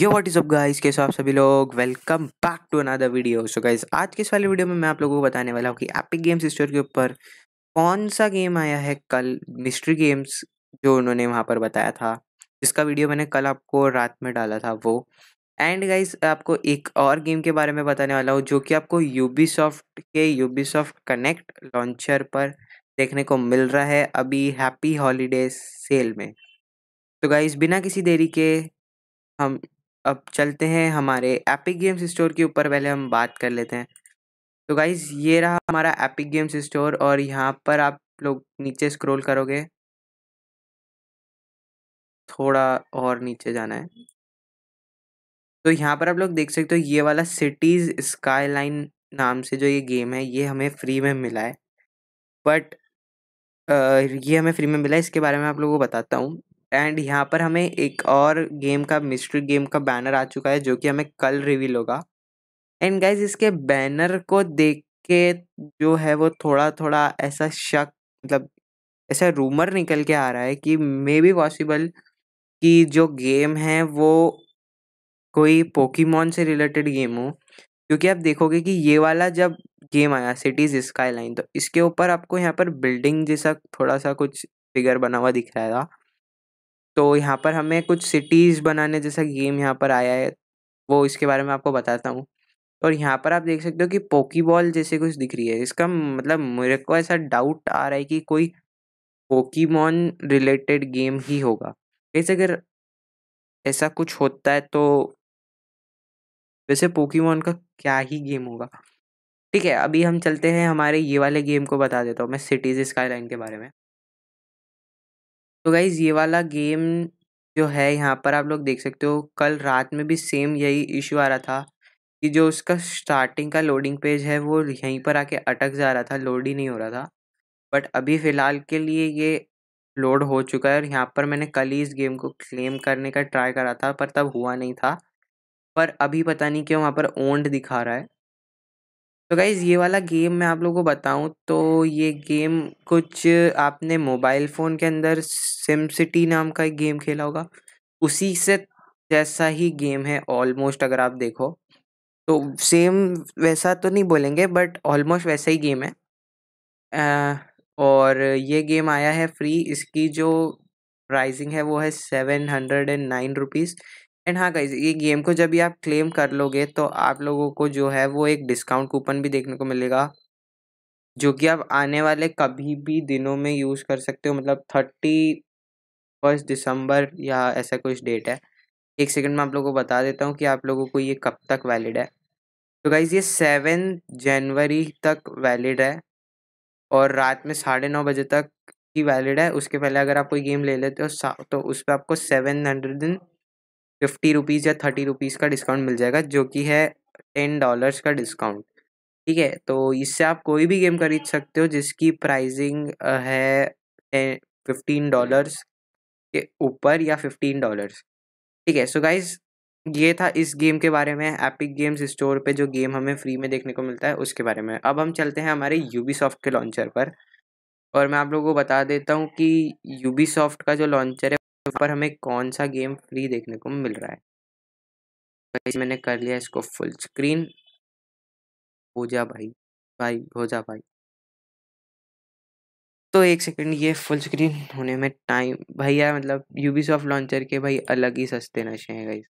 yo what is up guys के आप सभी लोग welcome back to another video so guys आज के इस वाले वीडियो में मैं आप लोगों को बताने वाला हूँ कि एपिक गेम्स स्टोर के ऊपर कौन सा गेम आया है कल मिस्ट्री गेम्स जो उन्होंने वहाँ पर बताया था जिसका वीडियो मैंने कल आपको रात में डाला था वो एंड गाइज आपको एक और गेम के बारे में बताने वाला हूँ जो कि आपको यूबीसॉफ्ट के यूबीसॉफ्ट कनेक्ट लॉन्चर पर देखने को मिल रहा है अभी हैप्पी हॉलीडे सेल में तो गाइज बिना किसी देरी के हम अब चलते हैं हमारे एपिक गेम्स स्टोर के ऊपर पहले हम बात कर लेते हैं तो गाइज ये रहा हमारा एपिक गेम्स स्टोर और यहाँ पर आप लोग नीचे स्क्रॉल करोगे थोड़ा और नीचे जाना है तो यहाँ पर आप लोग देख सकते हो ये वाला सिटीज़ स्काईलाइन नाम से जो ये गेम है ये हमें फ्री में मिला है बट ये हमें फ्री में मिला है इसके बारे में आप लोगों को बताता हूँ एंड यहाँ पर हमें एक और गेम का मिस्ट्री गेम का बैनर आ चुका है जो कि हमें कल रिवील होगा एंड गाइज इसके बैनर को देख के जो है वो थोड़ा थोड़ा ऐसा शक मतलब ऐसा रूमर निकल के आ रहा है कि मे बी पॉसिबल कि जो गेम है वो कोई पोकीमॉन से रिलेटेड गेम हो क्योंकि आप देखोगे कि ये वाला जब गेम आया सिटीज लाइन तो इसके ऊपर आपको यहाँ पर बिल्डिंग जैसा थोड़ा सा कुछ फिगर बना हुआ दिख रहा था तो यहाँ पर हमें कुछ सिटीज़ बनाने जैसा गेम यहाँ पर आया है वो इसके बारे में आपको बताता हूँ और यहाँ पर आप देख सकते हो कि पोकी बॉल जैसे कुछ दिख रही है इसका मतलब मेरे को ऐसा डाउट आ रहा है कि कोई पोकीमॉन रिलेटेड गेम ही होगा जैसे अगर ऐसा कुछ होता है तो वैसे पोकीमॉन का क्या ही गेम होगा ठीक है अभी हम चलते हैं हमारे ये वाले गेम को बता देता हूँ मैं सिटीज़ स्काईलाइन के बारे में तो गाइज ये वाला गेम जो है यहाँ पर आप लोग देख सकते हो कल रात में भी सेम यही इशू आ रहा था कि जो उसका स्टार्टिंग का लोडिंग पेज है वो यहीं पर आके अटक जा रहा था लोड ही नहीं हो रहा था बट अभी फ़िलहाल के लिए ये लोड हो चुका है और यहाँ पर मैंने कल ही इस गेम को क्लेम करने का ट्राई करा था पर तब हुआ नहीं था पर अभी पता नहीं क्यों वहाँ पर ओंड दिखा रहा है तो गाइज़ ये वाला गेम मैं आप लोगों को बताऊं तो ये गेम कुछ आपने मोबाइल फ़ोन के अंदर सिम सिटी नाम का एक गेम खेला होगा उसी से जैसा ही गेम है ऑलमोस्ट अगर आप देखो तो सेम वैसा तो नहीं बोलेंगे बट ऑलमोस्ट वैसा ही गेम है आ, और ये गेम आया है फ्री इसकी जो प्राइसिंग है वो है seven hundred and nine rupees and हाँ गाइज ये गेम को जब भी आप क्लेम कर लोगे तो आप लोगों को जो है वो एक डिस्काउंट कूपन भी देखने को मिलेगा जो कि आप आने वाले कभी भी दिनों में यूज़ कर सकते हो मतलब थर्टी फर्स्ट दिसंबर या ऐसा कुछ डेट है एक सेकंड में आप लोगों को बता देता हूँ कि आप लोगों को ये कब तक वैलिड है तो गाइज़ ये सेवन जनवरी तक वैलिड है और रात में साढ़े नौ बजे तक ही वैलिड है उसके पहले अगर आप कोई गेम ले लेते हो तो उस पर आपको seven hundred and fifty rupees या थर्टी रुपीज़ का डिस्काउंट मिल जाएगा जो कि है टेन डॉलर्स का डिस्काउंट ठीक है तो इससे आप कोई भी गेम खरीद सकते हो जिसकी प्राइजिंग है फिफ्टीन डॉलर्स के ऊपर या फिफ्टीन डॉलर्स ठीक है सो गाइज ये था इस गेम के बारे में एपिक गेम्स स्टोर पे जो गेम हमें फ्री में देखने को मिलता है उसके बारे में अब हम चलते हैं हमारे सॉफ्ट के लॉन्चर पर और मैं आप लोगों को बता देता हूँ कि सॉफ्ट का जो लॉन्चर है ऊपर हमें कौन सा गेम फ्री देखने को मिल रहा है मैंने कर लिया इसको फुल स्क्रीन हो जा भाई भाई हो जा भाई तो एक सेकंड ये फुल स्क्रीन होने में टाइम भैया मतलब यूबी सॉफ्ट लॉन्चर के भाई अलग ही सस्ते नशे हैं भाई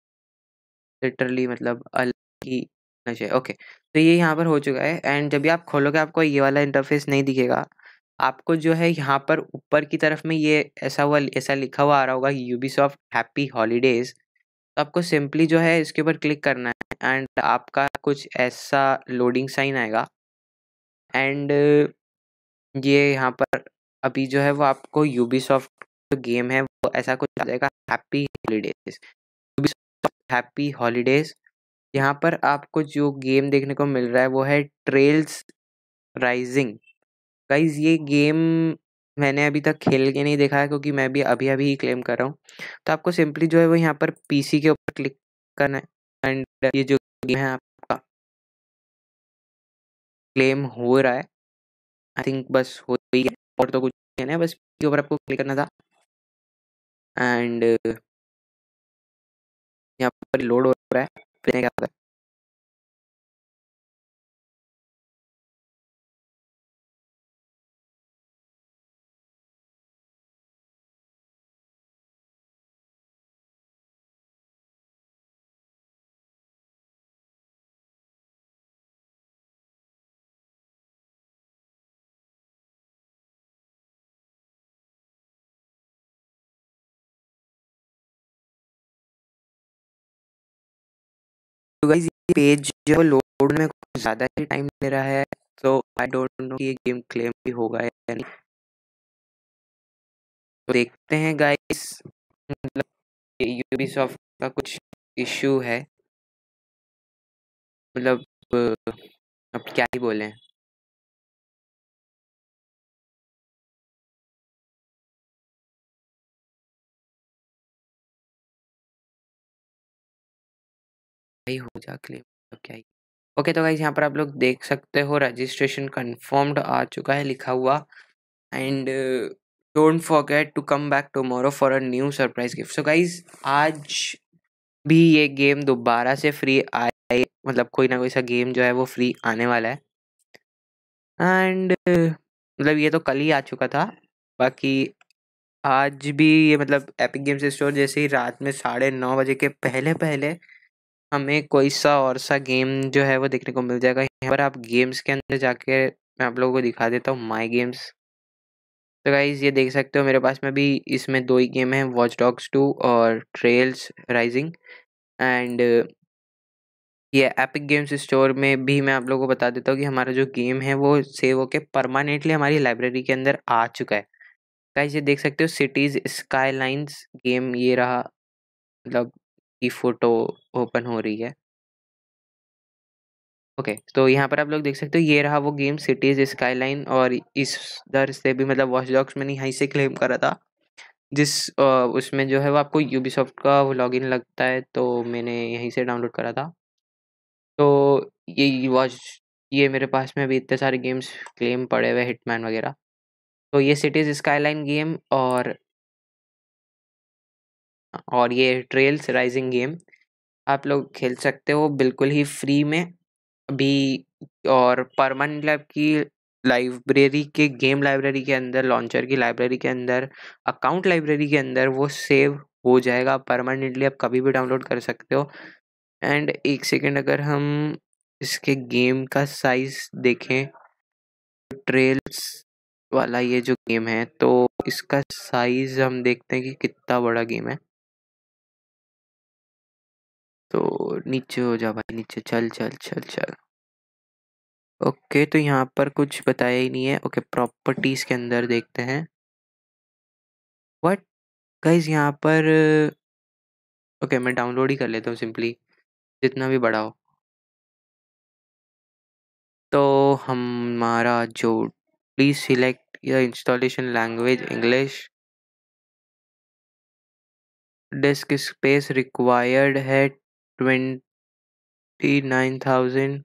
लिटरली मतलब अलग ही नशे ओके तो ये यहाँ पर हो चुका है एंड जब भी आप खोलोगे आपको ये वाला इंटरफेस नहीं दिखेगा आपको जो है यहाँ पर ऊपर की तरफ में ये ऐसा हुआ ऐसा लिखा हुआ आ रहा होगा सॉफ्ट हैप्पी हॉलीडेज़ तो आपको सिंपली जो है इसके ऊपर क्लिक करना है एंड आपका कुछ ऐसा लोडिंग साइन आएगा एंड ये यहाँ पर अभी जो है वो आपको सॉफ्ट जो गेम है वो ऐसा कुछ आ जाएगा happy holidays soft happy holidays यहाँ पर आपको जो गेम देखने को मिल रहा है वो है ट्रेल्स राइजिंग गाइज ये गेम मैंने अभी तक खेल के नहीं देखा है क्योंकि मैं भी अभी अभी ही क्लेम कर रहा हूँ तो आपको सिंपली जो है वो यहाँ पर पीसी के ऊपर क्लिक करना है एंड ये जो गेम है आपका क्लेम हो रहा है आई थिंक बस हो ही है और तो कुछ नहीं है बस के ऊपर आपको क्लिक करना था एंड यहाँ पर लोड हो रहा है तो गाइस ये पेज जो लोड में कुछ ज़्यादा ही टाइम ले रहा है तो आई डोंट नो कि ये गेम क्लेम भी होगा या नहीं तो देखते हैं गाइस मतलब यूबीसॉफ्ट का कुछ इशू है मतलब अब क्या ही बोलें भाई हो जा क्लेम मतलब क्या ही ओके तो गाइज यहाँ पर आप लोग देख सकते हो रजिस्ट्रेशन कन्फर्म्ड आ चुका है लिखा हुआ and don't forget to come back tomorrow for a new surprise gift so guys आज भी ये गेम दोबारा से फ्री आए मतलब कोई ना कोई सा गेम जो है वो फ्री आने वाला है एंड मतलब ये तो कल ही आ चुका था बाकी आज भी ये मतलब एपिक गेम्स स्टोर जैसे ही रात में साढ़े नौ बजे के पहले पहले हमें कोई सा और सा गेम जो है वो देखने को मिल जाएगा यहाँ पर आप गेम्स के अंदर जाके मैं आप लोगों को दिखा देता हूँ माई गेम्स तो गाइज ये देख सकते हो मेरे पास में भी इसमें दो ही गेम है वॉच डॉग्स टू और ट्रेल्स राइजिंग एंड ये एपिक गेम्स स्टोर में भी मैं आप लोगों को बता देता हूँ कि हमारा जो गेम है वो सेव होके परमानेंटली हमारी लाइब्रेरी के अंदर आ चुका है गाइज ये देख सकते हो सिटीज़ स्काई गेम ये रहा मतलब की फोटो ओपन हो रही है ओके okay, तो यहाँ पर आप लोग देख सकते हो ये रहा वो गेम सिटीज स्काईलाइन और इस दर से भी मतलब वॉच डॉक्स मैंने यहीं से क्लेम करा था जिस उसमें जो है वो आपको यूबीसॉफ्ट का वो लॉगिन लगता है तो मैंने यहीं से डाउनलोड करा था तो ये वॉच ये मेरे पास में अभी इतने सारे गेम्स क्लेम पड़े हुए हिटमैन वगैरह तो ये सिटीज़ स्काईलाइन गेम और और ये ट्रेल्स राइजिंग गेम आप लोग खेल सकते हो बिल्कुल ही फ्री में अभी और परमन लैब की लाइब्रेरी के गेम लाइब्रेरी के अंदर लॉन्चर की लाइब्रेरी के अंदर अकाउंट लाइब्रेरी के अंदर वो सेव हो जाएगा परमानेंटली आप कभी भी डाउनलोड कर सकते हो एंड एक सेकेंड अगर हम इसके गेम का साइज देखें ट्रेल्स वाला ये जो गेम है तो इसका साइज हम देखते हैं कि कितना बड़ा गेम है तो नीचे हो जा भाई नीचे चल चल चल चल ओके तो यहाँ पर कुछ बताया ही नहीं है ओके प्रॉपर्टीज के अंदर देखते हैं वट गाइज यहाँ पर ओके मैं डाउनलोड ही कर लेता हूँ सिंपली जितना भी बड़ा हो तो हमारा जो प्लीज सिलेक्ट या installation language English disk space required है ट्वेंटी नाइन थाउजेंड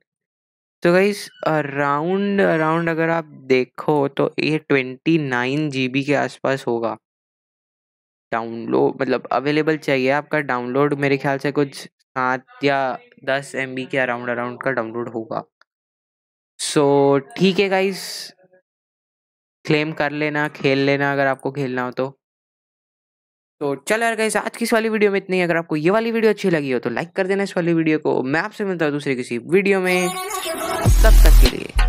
तो गाइस अराउंड अराउंड अगर आप देखो तो ये ट्वेंटी नाइन जी बी के आसपास होगा डाउनलोड मतलब अवेलेबल चाहिए आपका डाउनलोड मेरे ख्याल से कुछ सात या दस एम के अराउंड अराउंड का डाउनलोड होगा सो so, ठीक है गाइस क्लेम कर लेना खेल लेना अगर आपको खेलना हो तो तो चल यार गाइस आज की इस वाली वीडियो में इतनी अगर आपको ये वाली वीडियो अच्छी लगी हो तो लाइक कर देना इस वाली वीडियो को मैं आपसे मिलता हूँ दूसरे किसी वीडियो में तब तक के लिए